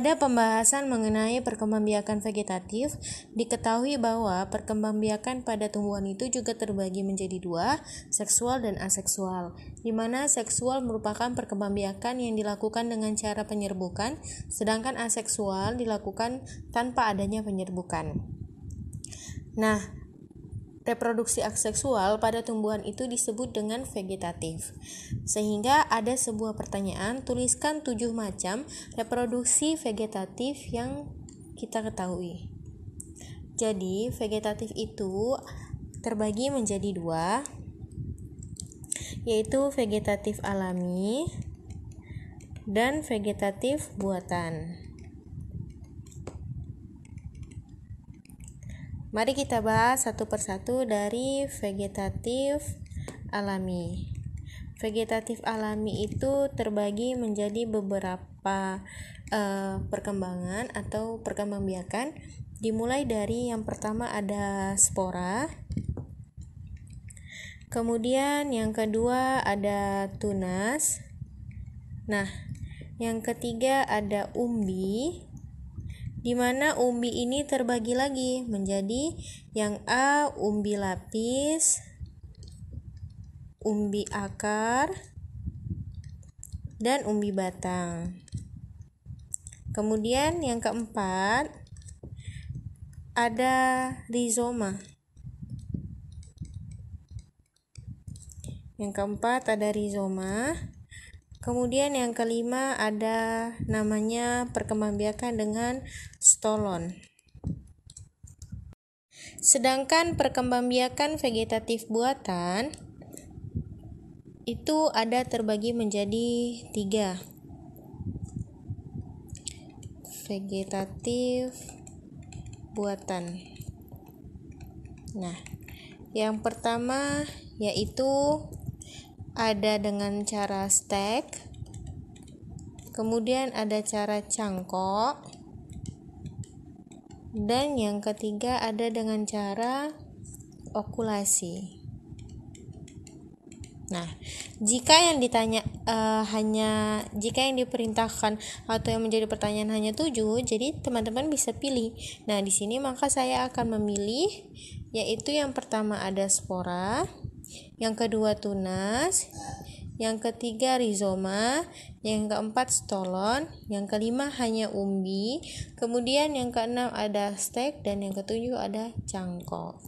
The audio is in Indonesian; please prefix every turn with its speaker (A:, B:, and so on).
A: Pada pembahasan mengenai perkembangbiakan vegetatif, diketahui bahwa perkembangbiakan pada tumbuhan itu juga terbagi menjadi dua, seksual dan aseksual, di mana seksual merupakan perkembangbiakan yang dilakukan dengan cara penyerbukan, sedangkan aseksual dilakukan tanpa adanya penyerbukan. Nah, reproduksi aseksual pada tumbuhan itu disebut dengan vegetatif. Sehingga ada sebuah pertanyaan, tuliskan tujuh macam reproduksi vegetatif yang kita ketahui. Jadi, vegetatif itu terbagi menjadi dua, yaitu vegetatif alami dan vegetatif buatan. Mari kita bahas satu persatu dari vegetatif alami. Vegetatif alami itu terbagi menjadi beberapa uh, perkembangan atau perkembangbiakan. Dimulai dari yang pertama ada spora. Kemudian yang kedua ada tunas. Nah, yang ketiga ada umbi di mana umbi ini terbagi lagi menjadi yang A umbi lapis, umbi akar, dan umbi batang. Kemudian yang keempat ada rizoma. Yang keempat ada rizoma. Kemudian yang kelima ada namanya perkembangbiakan dengan stolon. Sedangkan perkembangbiakan vegetatif buatan itu ada terbagi menjadi tiga vegetatif buatan nah yang pertama yaitu ada dengan cara stack kemudian ada cara cangkok dan yang ketiga ada dengan cara okulasi Nah, jika yang ditanya uh, hanya jika yang diperintahkan atau yang menjadi pertanyaan hanya tujuh, jadi teman-teman bisa pilih. Nah, di sini maka saya akan memilih yaitu yang pertama ada spora, yang kedua tunas, yang ketiga rizoma, yang keempat stolon, yang kelima hanya umbi, kemudian yang keenam ada stek dan yang ketujuh ada cangkok.